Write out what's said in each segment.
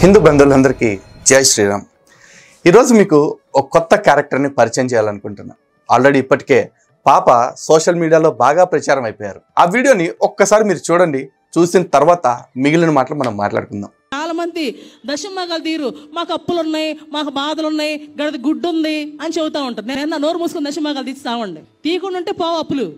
హిందూ బంధువులందరికీ జై శ్రీరామ్ ఈరోజు మీకు ఒక కొత్త క్యారెక్టర్ని పరిచయం చేయాలనుకుంటున్నా ఆల్రెడీ ఇప్పటికే పాప సోషల్ మీడియాలో బాగా ప్రచారం అయిపోయారు ఆ వీడియోని ఒక్కసారి మీరు చూడండి చూసిన తర్వాత మిగిలిన మాటలు మనం మాట్లాడుకుందాం చాలా మంది దశమగల తీరు మాకు అప్పులు ఉన్నాయి మాకు బాధలు ఉన్నాయి గడది గుడ్డు ఉంది అని చెబుతా ఉంటారు నేను నోరు మూసుకుని దశమగలు తీస్తామండి తీయకుండా ఉంటే పావు అప్పులు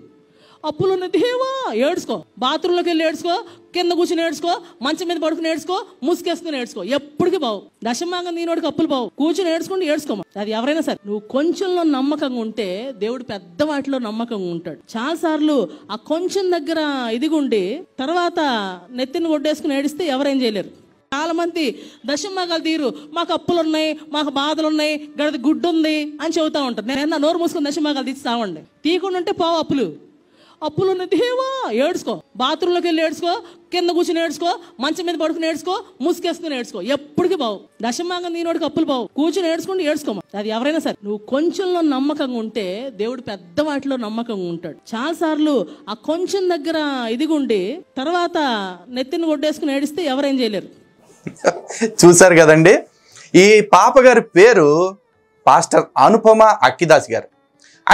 అప్పులు ఉన్న దేవా ఏడ్చుకో బాత్రూంలోకి వెళ్ళి ఏడ్చుకో కింద కూర్చుని ఏడ్చుకో మంచం మీద పడుకుని ఏడ్చుకో ముసుకేసుకుని ఏడ్చుకో ఎప్పటికీ బావు దశమాంగం నీనోడికి అప్పులు బావు కూర్చుని ఏడ్చుకుంటూ ఏడ్చుకోమా అది ఎవరైనా సరే నువ్వు కొంచెంలో నమ్మకంగా ఉంటే దేవుడు పెద్ద వాటిలో నమ్మకంగా ఉంటాడు చాలా సార్లు ఆ కొంచెం దగ్గర ఇది ఉండి తర్వాత నెత్తిని ఒడ్డేసుకుని ఏడిస్తే ఎవరేం చేయలేరు చాలా మంది దశమాగాలు తీరు మాకు అప్పులు ఉన్నాయి మాకు బాధలు ఉన్నాయి గడది గుడ్డు ఉంది అని చెబుతా ఉంటారు నేను నోరు మూసుకుని దశమాగాలు తీసి తావండి తీయకుండా ఉంటే పావు అప్పులు ఉన్న దేవా ఏడ్చుకో బాత్రూంలోకి వెళ్ళి ఏడ్చుకో కింద కూర్చుని ఏడ్చుకో మంచం మీద పడుకుని ఏడ్చుకో ముసుకేసుకుని ఏడ్చుకో ఎప్పటికీ బావు దశమాంగం నీనోడికి అప్పులు బావు కూర్చుని ఏడ్చుకుంటూ ఏడ్చుకోమా అది ఎవరైనా సరే నువ్వు కొంచెంలో నమ్మకంగా ఉంటే దేవుడు పెద్ద వాటిలో నమ్మకంగా ఉంటాడు చాలా సార్లు ఆ కొంచెం దగ్గర ఇదిగుండి తర్వాత నెత్తిని ఒడ్డేసుకుని ఏడిస్తే ఎవరేం చేయలేరు చూసారు కదండి ఈ పాపగారి పేరు పాస్టర్ అనుపమ అక్కిదాస్ గారు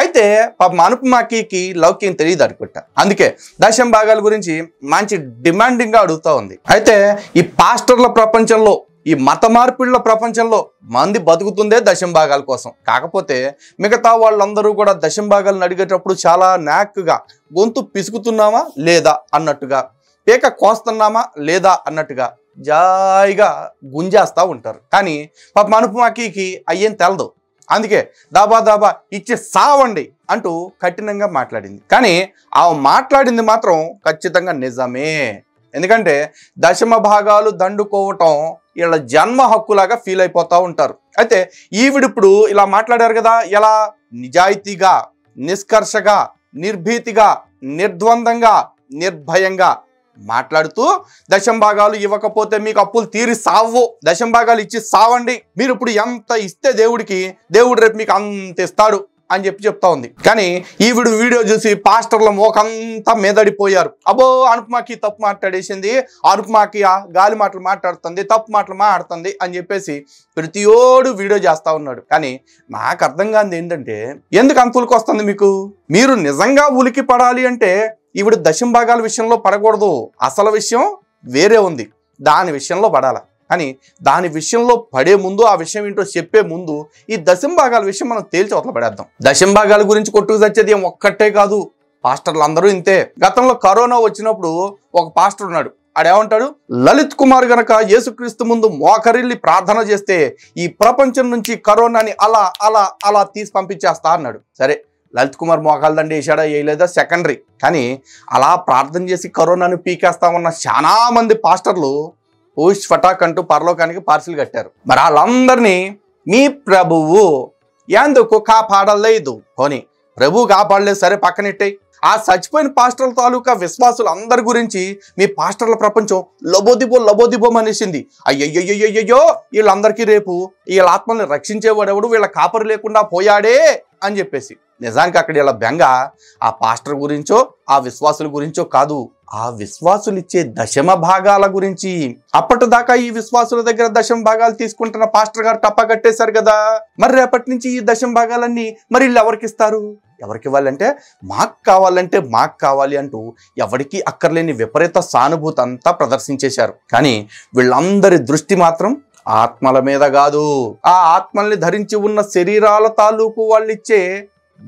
అయితే పాపం అనుపమాకి లౌక్యం తెలియదు అనుకుంటా అందుకే దశం భాగాల గురించి మంచి డిమాండింగ్గా అడుగుతూ ఉంది అయితే ఈ పాస్టర్ల ప్రపంచంలో ఈ మత మార్పిడుల ప్రపంచంలో మంది బతుకుతుందే దశం భాగాల కోసం కాకపోతే మిగతా వాళ్ళందరూ కూడా దశం భాగాలు అడిగేటప్పుడు చాలా నాక్గా గొంతు పిసుకుతున్నామా లేదా అన్నట్టుగా పేక కోస్తున్నామా లేదా అన్నట్టుగా జాయిగా గుంజేస్తూ ఉంటారు కానీ పాప అనుపమాకి అయ్యేం తెలదు అందుకే దాబా దాబా ఇచ్చి సావండి అంటూ కఠినంగా మాట్లాడింది కానీ ఆ మాట్లాడింది మాత్రం ఖచ్చితంగా నిజమే ఎందుకంటే దశమ భాగాలు దండుకోవటం వీళ్ళ జన్మ హక్కులాగా ఫీల్ అయిపోతూ ఉంటారు అయితే ఈవిడిప్పుడు ఇలా మాట్లాడారు కదా ఎలా నిజాయితీగా నిష్కర్షగా నిర్భీతిగా నిర్ద్వందంగా నిర్భయంగా మాట్లాడుతూ దశంభాగాలు ఇవ్వకపోతే మీకు అప్పులు తీరి సావు దశంభాగాలు ఇచ్చి సావండి మీరు ఇప్పుడు ఎంత ఇస్తే దేవుడికి దేవుడు రేపు మీకు అంత ఇస్తాడు అని చెప్పి చెప్తా ఉంది కానీ ఈవిడు వీడియో చూసి పాస్టర్ల మోకంతా మెదడిపోయారు అబ్బో అనుపమాకి తప్పు మాట్లాడేసింది అనుపమాకి గాలి మాటలు మాట్లాడుతుంది తప్పు మాటలు మాట్లాడుతుంది అని చెప్పేసి ప్రతియోడు వీడియో చేస్తా ఉన్నాడు కానీ నాకు అర్థం కాదు ఏంటంటే ఎందుకు అంతులకు వస్తుంది మీకు మీరు నిజంగా ఉలికి పడాలి అంటే ఈవిడ దశంభాగాల విషయంలో పడకూడదు అసలు విషయం వేరే ఉంది దాని విషయంలో పడాల అని దాని విషయంలో పడే ముందు ఆ విషయం ఏంటో చెప్పే ముందు ఈ దశంభాగాల విషయం మనం తేల్చి అవతల పడేద్దాం దశంభాగాల గురించి కొట్టుకు చచ్చేది ఏం ఒక్కటే కాదు పాస్టర్లు అందరూ ఇంతే గతంలో కరోనా వచ్చినప్పుడు ఒక పాస్టర్ ఉన్నాడు ఆడేమంటాడు లలిత్ కుమార్ గనక యేసుక్రీస్తు ముందు మోకరిల్లి ప్రార్థన చేస్తే ఈ ప్రపంచం నుంచి కరోనాని అలా అలా అలా తీసి పంపించేస్తా అన్నాడు సరే లలిత్ కుమార్ మోకాలు దండి వేసాడా వేయలేదా సెకండరీ కానీ అలా ప్రార్థన చేసి కరోనాను పీకేస్తా ఉన్న చాలా మంది పాస్టర్లు పోస్ట్ ఫటాక్ అంటూ పరలోకానికి పార్సిల్ కట్టారు మరి వాళ్ళందరినీ మీ ప్రభువు ఎందుకు కాపాడలేదు పోని ప్రభువు కాపాడలేదు సరే పక్కనెట్టాయి ఆ చచ్చిపోయిన పాస్టర్ల తాలూకా విశ్వాసులు అందరి గురించి మీ పాస్టర్ల ప్రపంచం లబోదిబో లబోదిబో అనేసింది అయ్యయ్యయ్యయ్యో వీళ్ళందరికీ రేపు వీళ్ళ ఆత్మల్ని రక్షించేవాడెవడు వీళ్ళ కాపరు లేకుండా పోయాడే అని చెప్పేసి నిజానికి అక్కడ ఇలా బెంగ ఆ పాస్టర్ గురించో ఆ విశ్వాసుల గురించో కాదు ఆ విశ్వాసులు ఇచ్చే దశమ భాగాల గురించి అప్పటిదాకా ఈ విశ్వాసుల దగ్గర దశమ భాగాలు తీసుకుంటున్న పాస్టర్ గారు టప్ప కట్టేశారు కదా మరి రేపటి నుంచి ఈ దశమ భాగాలన్నీ మరి వీళ్ళు ఎవరికి ఇస్తారు ఎవరికి ఇవ్వాలంటే మాకు కావాలంటే మాకు కావాలి అంటూ ఎవరికి అక్కర్లేని విపరీత సానుభూతి అంతా ప్రదర్శించేశారు కానీ వీళ్ళందరి దృష్టి మాత్రం ఆత్మల మీద కాదు ఆ ఆత్మల్ని ధరించి ఉన్న శరీరాల తాలూకు వాళ్ళు ఇచ్చే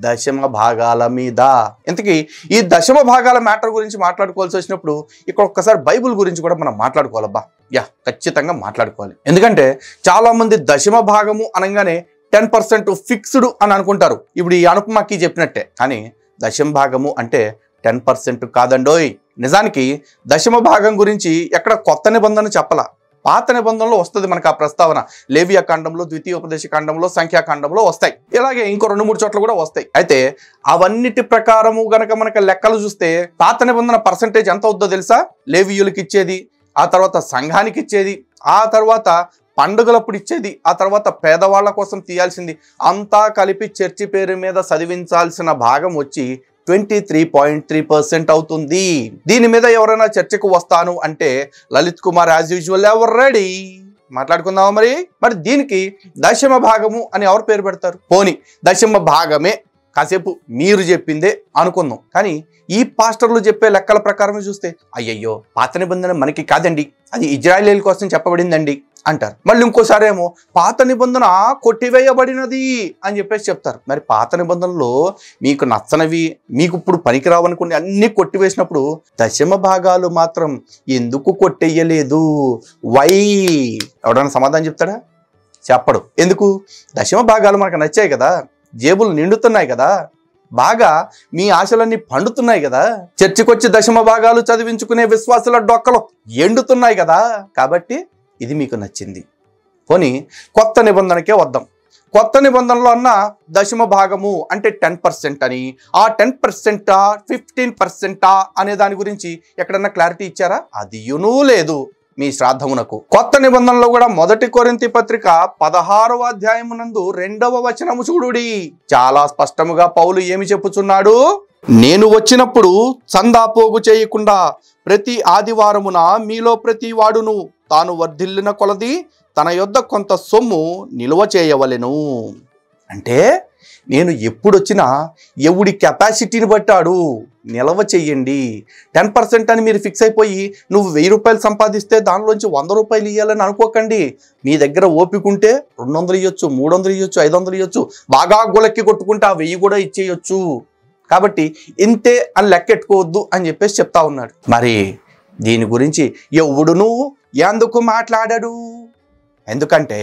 దశమ భాగాల మీద ఇంతకీ ఈ దశమ భాగాల మ్యాటర్ గురించి మాట్లాడుకోవాల్సి వచ్చినప్పుడు ఇక్కడ ఒక్కసారి బైబుల్ గురించి కూడా మనం మాట్లాడుకోవాలబ్బా యా ఖచ్చితంగా మాట్లాడుకోవాలి ఎందుకంటే చాలామంది దశమ భాగము అనగానే టెన్ పర్సెంట్ ఫిక్స్డ్ అని అనుకుంటారు ఇప్పుడు ఈ అనుపమాకి చెప్పినట్టే కానీ దశమ భాగము అంటే టెన్ పర్సెంట్ కాదండోయ్ నిజానికి దశమ భాగం గురించి ఎక్కడ కొత్త నిబంధన చెప్పలా పాత నిబంధనలో వస్తుంది మనకు ఆ ప్రస్తావన లేవియా కాండంలో ఉపదేశ కాండంలో సంఖ్యాకాండంలో వస్తాయి ఇలాగే ఇంకో రెండు మూడు చోట్ల కూడా వస్తాయి అయితే అవన్నిటి ప్రకారము గనక మనకి లెక్కలు చూస్తే పాత నిబంధన పర్సంటేజ్ ఎంత అవుద్దో తెలుసా లేవియులకి ఇచ్చేది ఆ తర్వాత సంఘానికి ఇచ్చేది ఆ తర్వాత పండుగలప్పుడు ఇచ్చేది ఆ తర్వాత పేదవాళ్ల కోసం తీయాల్సింది అంతా కలిపి చర్చి పేరు మీద చదివించాల్సిన భాగం వచ్చి twenty three point three percent అవుతుంది దీని మీద ఎవరైనా చర్చకు వస్తాను అంటే Lalith Kumar as usual ever ready మాట్లాడుకుందామా మరి మరి దీనికి దశమ భాగము అని ఎవరు పేరు పెడతారు పోని దశమ భాగమే కాసేపు మీరు చెప్పిందే అనుకుందాం కానీ ఈ పాస్టర్లు చెప్పే లెక్కల ప్రకారం చూస్తే అయ్యయ్యో పాత నిబంధన మనకి కాదండి అది ఇజ్రాయలీల కోసం చెప్పబడిందండి అంటారు మళ్ళీ ఇంకోసారి ఏమో పాత నిబంధన కొట్టివేయబడినది అని చెప్పేసి చెప్తారు మరి పాత నిబంధనలో మీకు నచ్చనవి మీకు ఇప్పుడు పనికిరావనుకుని కొన్ని అన్ని కొట్టివేసినప్పుడు దశమ భాగాలు మాత్రం ఎందుకు కొట్టేయలేదు వై ఎవడన్నా సమాధానం చెప్తాడా చెప్పడు ఎందుకు దశమ భాగాలు మనకు నచ్చాయి కదా జేబులు నిండుతున్నాయి కదా బాగా మీ ఆశలన్నీ పండుతున్నాయి కదా చర్చికొచ్చి దశమ భాగాలు చదివించుకునే విశ్వాసుల డొక్కలు ఎండుతున్నాయి కదా కాబట్టి ఇది మీకు నచ్చింది పోని కొత్త నిబంధనకే వద్దాం కొత్త నిబంధనలో అన్న దశమ భాగము అంటే టెన్ పర్సెంట్ అని ఆ టెన్ పర్సెంటా ఫిఫ్టీన్ పర్సెంటా అనే దాని గురించి ఎక్కడన్నా క్లారిటీ ఇచ్చారా అది యునూ లేదు మీ శ్రాద్ధమునకు కొత్త నిబంధనలో కూడా మొదటి కొరింతి పత్రిక పదహారవ నందు రెండవ వచనము చూడుడి చాలా స్పష్టముగా పౌలు ఏమి చెప్పుచున్నాడు నేను వచ్చినప్పుడు చందా పోగు చేయకుండా ప్రతి ఆదివారమున మీలో ప్రతి వాడును తాను వర్ధిల్లిన కొలది తన యొద్ద కొంత సొమ్ము నిల్వ చేయవలెను అంటే నేను ఎప్పుడొచ్చినా ఎవడి కెపాసిటీని బట్టాడు నిల్వ చెయ్యండి టెన్ పర్సెంట్ అని మీరు ఫిక్స్ అయిపోయి నువ్వు వెయ్యి రూపాయలు సంపాదిస్తే దానిలోంచి వంద రూపాయలు ఇవ్వాలని అనుకోకండి మీ దగ్గర ఓపిక ఉంటే రెండు వందలు ఇవ్వచ్చు మూడు వందలు ఇవ్వచ్చు ఐదు వందలు ఇవ్వచ్చు బాగా గులక్కి కొట్టుకుంటే ఆ వెయ్యి కూడా ఇచ్చేయొచ్చు కాబట్టి ఇంతే అని లెక్కెట్టుకోవద్దు అని చెప్పేసి చెప్తా ఉన్నాడు మరి దీని గురించి ఎవడునూ ఎందుకు మాట్లాడడు ఎందుకంటే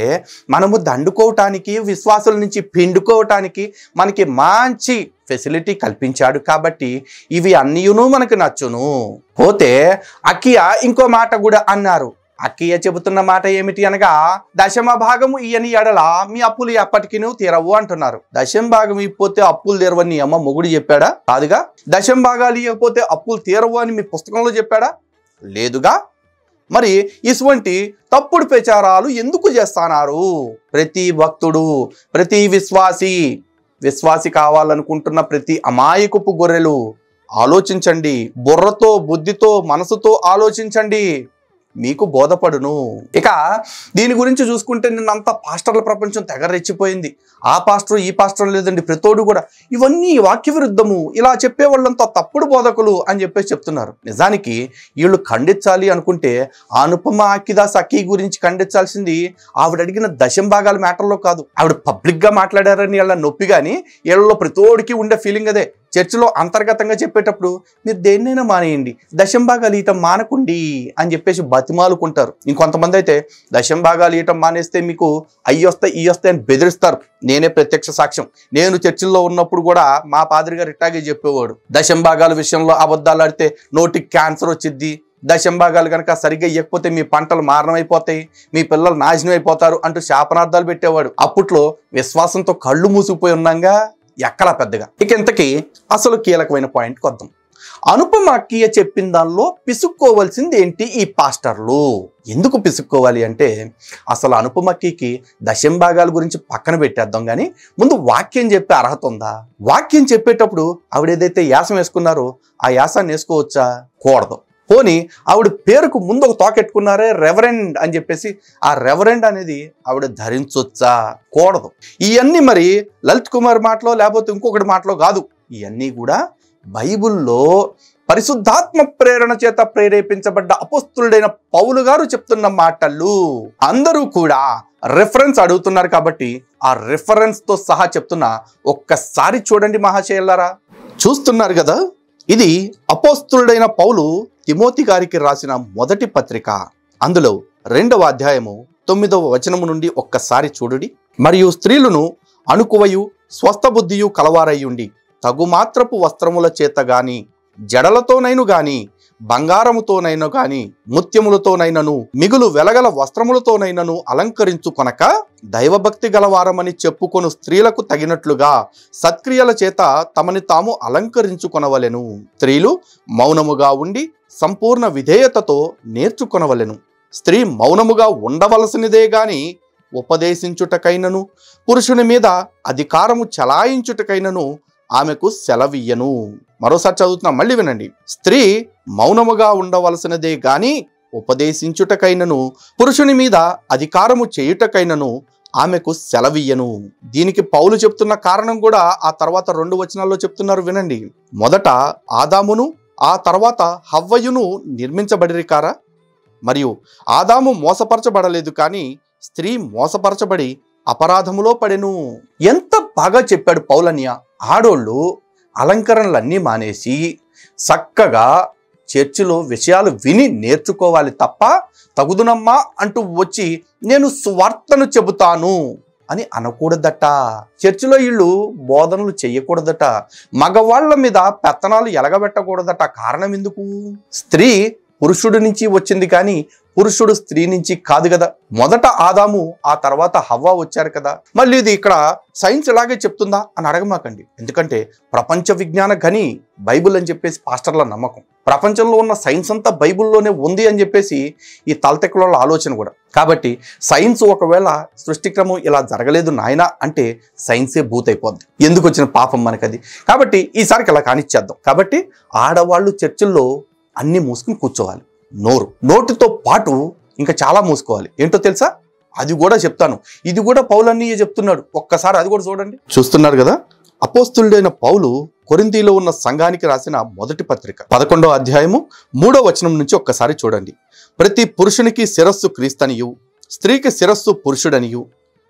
మనము దండుకోవటానికి విశ్వాసుల నుంచి పిండుకోవటానికి మనకి మంచి ఫెసిలిటీ కల్పించాడు కాబట్టి ఇవి అన్నీను మనకు నచ్చును పోతే అకియా ఇంకో మాట కూడా అన్నారు అక్కయ్య చెబుతున్న మాట ఏమిటి అనగా దశమ భాగము ఇయని ఎడల మీ అప్పులు ఎప్పటికీ తీరవు అంటున్నారు దశమ భాగం ఇవ్వకపోతే అప్పులు తీరవని అమ్మ మొగుడు చెప్పాడా కాదుగా దశమ భాగాలు ఇవ్వకపోతే అప్పులు తీరవు అని మీ పుస్తకంలో చెప్పాడా లేదుగా మరి ఇటువంటి తప్పుడు ప్రచారాలు ఎందుకు చేస్తున్నారు ప్రతి భక్తుడు ప్రతి విశ్వాసి విశ్వాసి కావాలనుకుంటున్న ప్రతి అమాయకపు గొర్రెలు ఆలోచించండి బుర్రతో బుద్ధితో మనసుతో ఆలోచించండి మీకు బోధపడును ఇక దీని గురించి చూసుకుంటే నిన్నంతా పాస్టర్ల ప్రపంచం తెగ రెచ్చిపోయింది ఆ పాస్టర్ ఈ పాస్టర్ లేదండి ప్రతోడు కూడా ఇవన్నీ వాక్య విరుద్ధము ఇలా చెప్పే తప్పుడు బోధకులు అని చెప్పేసి చెప్తున్నారు నిజానికి వీళ్ళు ఖండించాలి అనుకుంటే అనుపమ ఆకిదాస్ అకి గురించి ఖండించాల్సింది ఆవిడ అడిగిన దశం భాగాల మ్యాటర్లో కాదు ఆవిడ పబ్లిక్గా మాట్లాడారని వీళ్ళ నొప్పి కానీ వీళ్ళలో ప్రతోడికి ఉండే ఫీలింగ్ అదే చర్చిలో అంతర్గతంగా చెప్పేటప్పుడు మీరు దేన్నైనా మానేయండి దశంభాగాలు ఈయటం మానకుండి అని చెప్పేసి బతిమాలుకుంటారు ఇంకొంతమంది అయితే దశంభాగాలు ఈయటం మానేస్తే మీకు అయ్యి వస్తాయి ఈ వస్తాయి అని బెదిరిస్తారు నేనే ప్రత్యక్ష సాక్ష్యం నేను చర్చిల్లో ఉన్నప్పుడు కూడా మా పాదిరి గారు ఇట్టాగే చెప్పేవాడు దశంభాగాల విషయంలో అబద్ధాలు ఆడితే నోటికి క్యాన్సర్ వచ్చిద్ది దశంభాగాలు కనుక సరిగ్గా ఇవ్వకపోతే మీ పంటలు మారణమైపోతాయి మీ పిల్లలు నాశనం అయిపోతారు అంటూ శాపనార్థాలు పెట్టేవాడు అప్పట్లో విశ్వాసంతో కళ్ళు మూసిపోయి ఉన్నాగా ఎక్కడా పెద్దగా ఇక ఇంతకీ అసలు కీలకమైన పాయింట్కి వద్దాం అనుపమ అక్కయ్య చెప్పిన దానిలో పిసుక్కోవలసింది ఏంటి ఈ పాస్టర్లు ఎందుకు పిసుక్కోవాలి అంటే అసలు అనుపమక్కికి దశంభాగాల గురించి పక్కన పెట్టేద్దాం కానీ ముందు వాక్యం చెప్పే అర్హత ఉందా వాక్యం చెప్పేటప్పుడు ఆవిడ ఏదైతే యాసం వేసుకున్నారో ఆ యాసాన్ని వేసుకోవచ్చా కూడదు పోని ఆవిడ పేరుకు ముందు ఒక తోకెట్టుకున్నారే రెవరెండ్ అని చెప్పేసి ఆ రెవరెండ్ అనేది ఆవిడ ధరించొచ్చా కూడదు ఇవన్నీ మరి లలిత్ కుమార్ మాటలో లేకపోతే ఇంకొకటి మాటలో కాదు ఇవన్నీ కూడా బైబుల్లో పరిశుద్ధాత్మ ప్రేరణ చేత ప్రేరేపించబడ్డ అపుస్తులుడైన పౌలు గారు చెప్తున్న మాటలు అందరూ కూడా రెఫరెన్స్ అడుగుతున్నారు కాబట్టి ఆ తో సహా చెప్తున్న ఒక్కసారి చూడండి మహాశయల్లారా చూస్తున్నారు కదా ఇది అపోస్తుడైన పౌలు తిమోతి గారికి రాసిన మొదటి పత్రిక అందులో రెండవ అధ్యాయము తొమ్మిదవ వచనము నుండి ఒక్కసారి చూడుడి మరియు స్త్రీలను అణుకువయు స్వస్థబుద్ధియు కలవారయ్యుండి తగుమాత్రపు వస్త్రముల చేత గాని జడలతోనైను గాని బంగారముతోనైనా కాని ముత్యములతోనైనను మిగులు వెలగల వస్త్రములతోనైనను అలంకరించు కొనక దైవభక్తి గలవారమని చెప్పుకొను స్త్రీలకు తగినట్లుగా సత్క్రియల చేత తమని తాము అలంకరించుకొనవలెను స్త్రీలు మౌనముగా ఉండి సంపూర్ణ విధేయతతో నేర్చుకొనవలెను స్త్రీ మౌనముగా ఉండవలసినదే గాని ఉపదేశించుటకైనను పురుషుని మీద అధికారము చలాయించుటకైనను ఆమెకు సెలవియ్యను మరోసారి చదువుతున్నాం మళ్ళీ వినండి స్త్రీ మౌనముగా ఉండవలసినదే గాని ఉపదేశించుటకైనను పురుషుని మీద అధికారము చేయుటకైనను ఆమెకు సెలవియ్యను దీనికి పౌలు చెప్తున్న కారణం కూడా ఆ తర్వాత రెండు వచనాల్లో చెప్తున్నారు వినండి మొదట ఆదామును ఆ తర్వాత హవ్వయును నిర్మించబడిరి కారా మరియు ఆదాము మోసపరచబడలేదు కానీ స్త్రీ మోసపరచబడి అపరాధములో పడెను ఎంత బాగా చెప్పాడు పౌలన్య ఆడోళ్ళు అలంకరణలన్నీ మానేసి చక్కగా చర్చిలో విషయాలు విని నేర్చుకోవాలి తప్ప తగుదునమ్మా అంటూ వచ్చి నేను స్వార్థను చెబుతాను అని అనకూడదట చర్చిలో వీళ్ళు బోధనలు చేయకూడదట మగవాళ్ల మీద పెత్తనాలు ఎలగబెట్టకూడదట కారణం ఎందుకు స్త్రీ పురుషుడి నుంచి వచ్చింది కానీ పురుషుడు స్త్రీ నుంచి కాదు కదా మొదట ఆదాము ఆ తర్వాత హవ్వ వచ్చారు కదా మళ్ళీ ఇది ఇక్కడ సైన్స్ ఇలాగే చెప్తుందా అని అడగమాకండి ఎందుకంటే ప్రపంచ విజ్ఞాన గని బైబుల్ అని చెప్పేసి పాస్టర్ల నమ్మకం ప్రపంచంలో ఉన్న సైన్స్ అంతా బైబుల్లోనే ఉంది అని చెప్పేసి ఈ తలతెక్కల ఆలోచన కూడా కాబట్టి సైన్స్ ఒకవేళ సృష్టిక్రమం ఇలా జరగలేదు నాయన అంటే సైన్సే భూతైపోద్ది ఎందుకు వచ్చిన పాపం మనకది కాబట్టి ఈసారికి ఇలా కానిచ్చేద్దాం కాబట్టి ఆడవాళ్ళు చర్చిల్లో అన్ని మూసుకుని కూర్చోవాలి నోరు నోటితో పాటు ఇంకా చాలా మూసుకోవాలి ఏంటో తెలుసా అది కూడా చెప్తాను ఇది కూడా పౌలన్నీయే చెప్తున్నాడు ఒక్కసారి అది కూడా చూడండి చూస్తున్నారు కదా అపోస్తుడైన పౌలు కొరింతీలో ఉన్న సంఘానికి రాసిన మొదటి పత్రిక పదకొండో అధ్యాయము మూడో వచనం నుంచి ఒక్కసారి చూడండి ప్రతి పురుషునికి శిరస్సు క్రీస్తనియు స్త్రీకి శిరస్సు పురుషుడనియు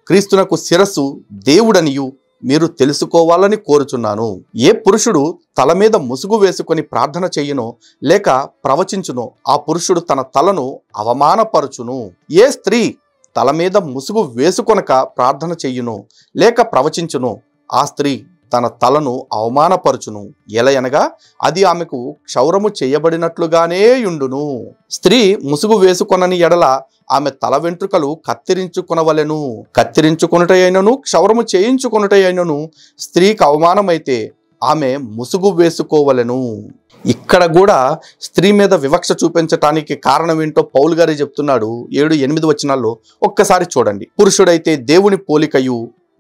క్రీస్తునకు శిరస్సు దేవుడనియు మీరు తెలుసుకోవాలని కోరుచున్నాను ఏ పురుషుడు తల మీద ముసుగు వేసుకొని ప్రార్థన చెయ్యను లేక ప్రవచించునో ఆ పురుషుడు తన తలను అవమానపరుచును ఏ స్త్రీ తల మీద ముసుగు వేసుకొనక ప్రార్థన చెయ్యును లేక ప్రవచించును ఆ స్త్రీ తన తలను అవమానపరచును ఎలయనగా అది ఆమెకు క్షౌరము చేయబడినట్లుగానే యుండును స్త్రీ ముసుగు వేసుకొనని ఎడల ఆమె తల వెంట్రుకలు కత్తిరించుకునవలెను కత్తిరించుకున్నటైనను క్షౌరము చేయించుకున్నటైనను స్త్రీకి అవమానమైతే ఆమె ముసుగు వేసుకోవలెను ఇక్కడ కూడా స్త్రీ మీద వివక్ష చూపించటానికి కారణం ఏంటో పౌల్ గారే చెప్తున్నాడు ఏడు ఎనిమిది వచనాల్లో ఒక్కసారి చూడండి పురుషుడైతే దేవుని పోలికయు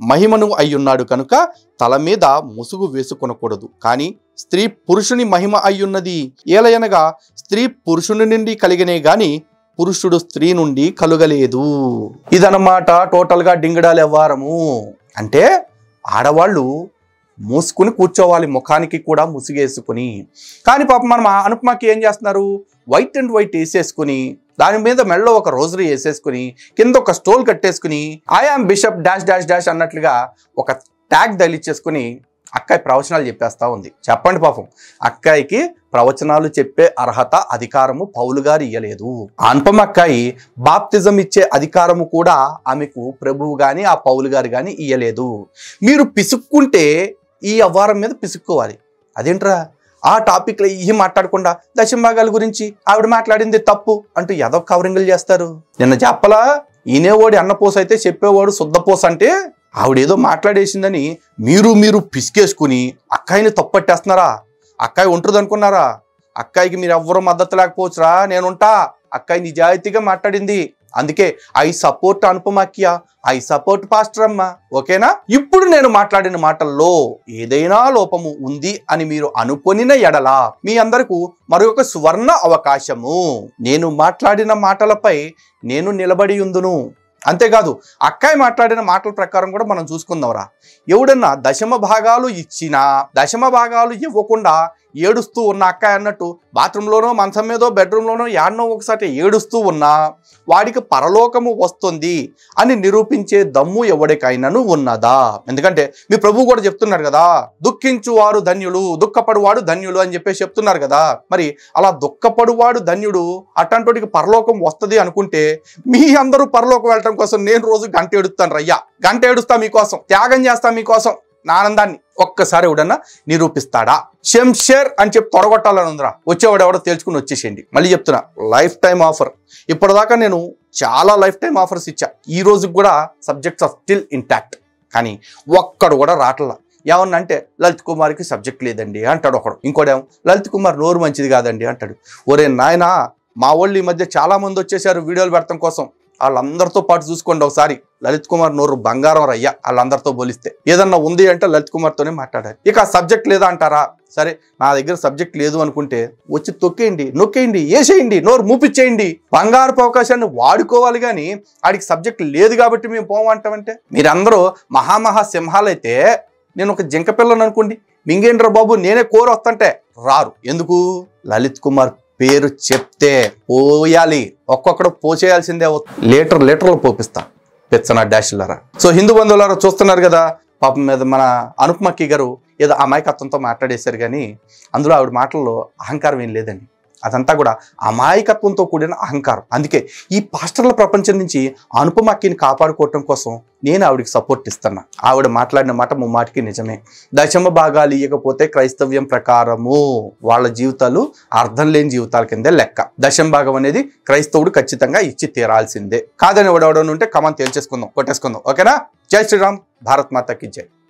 మహిమను అయ్యున్నాడు కనుక తల మీద ముసుగు వేసుకొనకూడదు కానీ స్త్రీ పురుషుని మహిమ అయ్యున్నది ఏలయనగా స్త్రీ పురుషుని నుండి కలిగినే గాని పురుషుడు స్త్రీ నుండి కలుగలేదు ఇదనమాట టోటల్గా డింగడాలు ఎవ్వారము అంటే ఆడవాళ్ళు మూసుకుని కూర్చోవాలి ముఖానికి కూడా ముసుగేసుకుని కానీ పాపం మనం అనుపమకి ఏం చేస్తున్నారు వైట్ అండ్ వైట్ వేసేసుకుని దాని మీద మెళ్ళో ఒక రోజరీ వేసేసుకుని కింద ఒక స్టోల్ కట్టేసుకుని I am bishop dash dash dash అన్నట్లుగా ఒక ట్యాగ్ చేసుకుని అక్కయ్య ప్రవచనాలు చెప్పేస్తూ ఉంది చెప్పండి పాపం అక్కాయికి ప్రవచనాలు చెప్పే అర్హత అధికారము పౌలు గారు ఇయ్యలేదు అక్కాయి బాప్తిజం ఇచ్చే అధికారము కూడా ఆమెకు ప్రభువు కానీ ఆ పౌలు గారు కానీ ఇయ్యలేదు మీరు పిసుక్కుంటే ఈ అవ్వారం మీద పిసుక్కోవాలి అదేంట్రా ఆ టాపిక్లో ఏం మాట్లాడకుండా దశంభాగాల గురించి ఆవిడ మాట్లాడింది తప్పు అంటూ ఎదో కవరింగులు చేస్తారు నిన్న చెప్పలా ఈనేవాడు అన్నపోస అయితే చెప్పేవాడు శుద్ధపోస అంటే ఆవిడేదో మాట్లాడేసిందని మీరు మీరు పిసికేసుకుని అక్కాయిని తప్పట్టేస్తున్నారా అక్కాయి ఉంటుంది అనుకున్నారా అక్కాయికి మీరు ఎవ్వరూ మద్దతు లేకపోవచ్చురా నేనుంటా అక్కాయి నిజాయితీగా మాట్లాడింది అందుకే ఐ సపోర్ట్ అనుపమాక్య ఐ సపోర్ట్ పాస్టర్ అమ్మ ఓకేనా ఇప్పుడు నేను మాట్లాడిన మాటల్లో ఏదైనా లోపము ఉంది అని మీరు అనుకొనిన ఎడల మీ అందరకు మరొక సువర్ణ అవకాశము నేను మాట్లాడిన మాటలపై నేను నిలబడి ఉందును అంతేకాదు అక్కాయి మాట్లాడిన మాటల ప్రకారం కూడా మనం చూసుకుందాంరా ఎవడన్నా దశమ భాగాలు ఇచ్చినా దశమ భాగాలు ఇవ్వకుండా ఏడుస్తూ ఉన్న అక్కాయి అన్నట్టు బాత్రూంలోనో మంచం మీదో బెడ్రూంలోనో యాడనో ఒకసారి ఏడుస్తూ ఉన్నా వాడికి పరలోకము వస్తుంది అని నిరూపించే దమ్ము ఎవడికైనాను ఉన్నదా ఎందుకంటే మీ ప్రభు కూడా చెప్తున్నారు కదా దుఃఖించువారు ధన్యుడు దుఃఖపడువాడు ధన్యుడు అని చెప్పేసి చెప్తున్నారు కదా మరి అలా దుఃఖపడువాడు ధన్యుడు అట్లాంటికి పరలోకం వస్తుంది అనుకుంటే మీ అందరూ పరలోకం వెళ్ళటం కోసం నేను రోజు గంట ఏడుస్తాను రయ్యా గంట ఏడుస్తా మీకోసం త్యాగం చేస్తా మీకోసం నా ఆనందాన్ని ఒక్కసారి ఎవడన్నా నిరూపిస్తాడా షంషేర్ అని చెప్పి తొడగొట్టాలని ఉందిరా వచ్చేవాడు ఎవడో తెలుసుకుని వచ్చేసేయండి మళ్ళీ చెప్తున్నా లైఫ్ టైం ఆఫర్ ఇప్పటిదాకా నేను చాలా లైఫ్ టైం ఆఫర్స్ ఇచ్చా ఈ రోజుకి కూడా సబ్జెక్ట్స్ ఆఫ్ స్టిల్ ఇంటాక్ట్ కానీ ఒక్కడు కూడా రావట్లా ఏమన్నా అంటే లలిత్ కుమార్కి సబ్జెక్ట్ లేదండి అంటాడు ఒకడు ఇంకోటేమో లలిత్ కుమార్ నోరు మంచిది కాదండి అంటాడు ఒరే నాయనా మా వాళ్ళు ఈ మధ్య చాలామంది వచ్చేసారు వీడియోలు పెడతాం కోసం వాళ్ళందరితో పాటు చూసుకోండి ఒకసారి లలిత్ కుమార్ నోరు బంగారం రయ్య వాళ్ళందరితో పోలిస్తే ఏదన్నా ఉంది అంటే లలిత్ కుమార్తోనే మాట్లాడాలి ఇక సబ్జెక్ట్ లేదా అంటారా సరే నా దగ్గర సబ్జెక్ట్ లేదు అనుకుంటే వచ్చి తొక్కేయండి నొక్కేయండి ఏసేయండి నోరు మూపిచ్చేయండి బంగారపు అవకాశాన్ని వాడుకోవాలి కానీ ఆడికి సబ్జెక్ట్ లేదు కాబట్టి మేము పోమంటామంటే మీరందరూ మహామహా సింహాలైతే నేను ఒక జింక పిల్లను అనుకోండి మింగేండ్ర బాబు నేనే కోరు వస్తుంటే రారు ఎందుకు లలిత్ కుమార్ పేరు చెప్తే పోయాలి ఒక్కొక్కడు పోచేయాల్సిందే లీటర్ లీటర్లు పోపిస్తా పెచ్చన లారా సో హిందూ బంధువులారా చూస్తున్నారు కదా పాపం మీద మన అనుపమక్కి గారు ఏదో అమాయకత్వంతో మాట్లాడేశారు కానీ అందులో ఆవిడ మాటల్లో అహంకారం ఏం లేదండి అదంతా కూడా అమాయకత్వంతో కూడిన అహంకారం అందుకే ఈ పాస్టర్ల ప్రపంచం నుంచి అనుపమక్కిని కాపాడుకోవటం కోసం నేను ఆవిడకి సపోర్ట్ ఇస్తున్నా ఆవిడ మాట్లాడిన మాట ముమ్మాటికి నిజమే దశమ భాగాలు ఇవ్వకపోతే క్రైస్తవ్యం ప్రకారము వాళ్ళ జీవితాలు అర్థం లేని జీవితాల కిందే లెక్క దశమ భాగం అనేది క్రైస్తవుడు ఖచ్చితంగా ఇచ్చి తీరాల్సిందే కాదని ఎవడెవడనుంటే కమాన్ తేల్చేసుకుందాం కొట్టేసుకుందాం ఓకేనా జై శ్రీరామ్ భారత్ మాతకి జై